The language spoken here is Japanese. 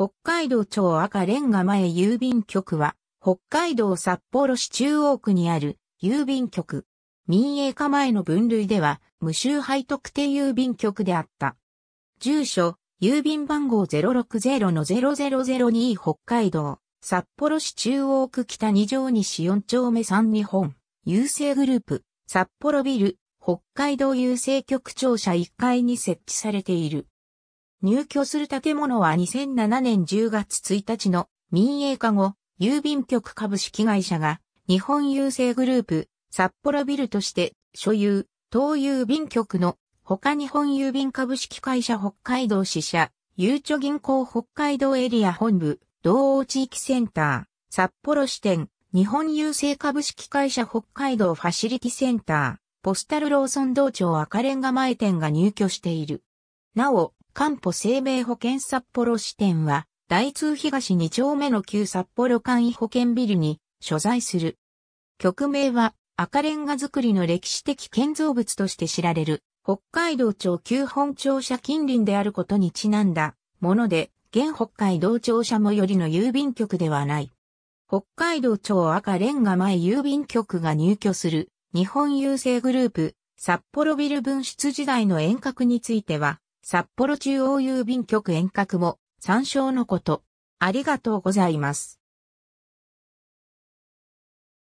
北海道庁赤レンガ前郵便局は、北海道札幌市中央区にある郵便局。民営化前の分類では、無周配特定郵便局であった。住所、郵便番号060-0002北海道、札幌市中央区北2条西4丁目3日本、郵政グループ、札幌ビル、北海道郵政局庁舎1階に設置されている。入居する建物は2007年10月1日の民営化後、郵便局株式会社が日本郵政グループ札幌ビルとして所有、東郵便局の他日本郵便株式会社北海道支社、ゆうちょ銀行北海道エリア本部、同央地域センター、札幌支店、日本郵政株式会社北海道ファシリティセンター、ポスタルローソン道庁赤レンガ前店が入居している。なお、んぽ生命保険札幌支店は、大通東2丁目の旧札幌簡易保険ビルに所在する。局名は赤レンガ造りの歴史的建造物として知られる北海道庁旧本庁舎近隣であることにちなんだもので、現北海道庁舎もよりの郵便局ではない。北海道庁赤レンガ前郵便局が入居する日本郵政グループ札幌ビル分室時代の遠隔については札幌中央郵便局遠隔も参照のこと。ありがとうございます。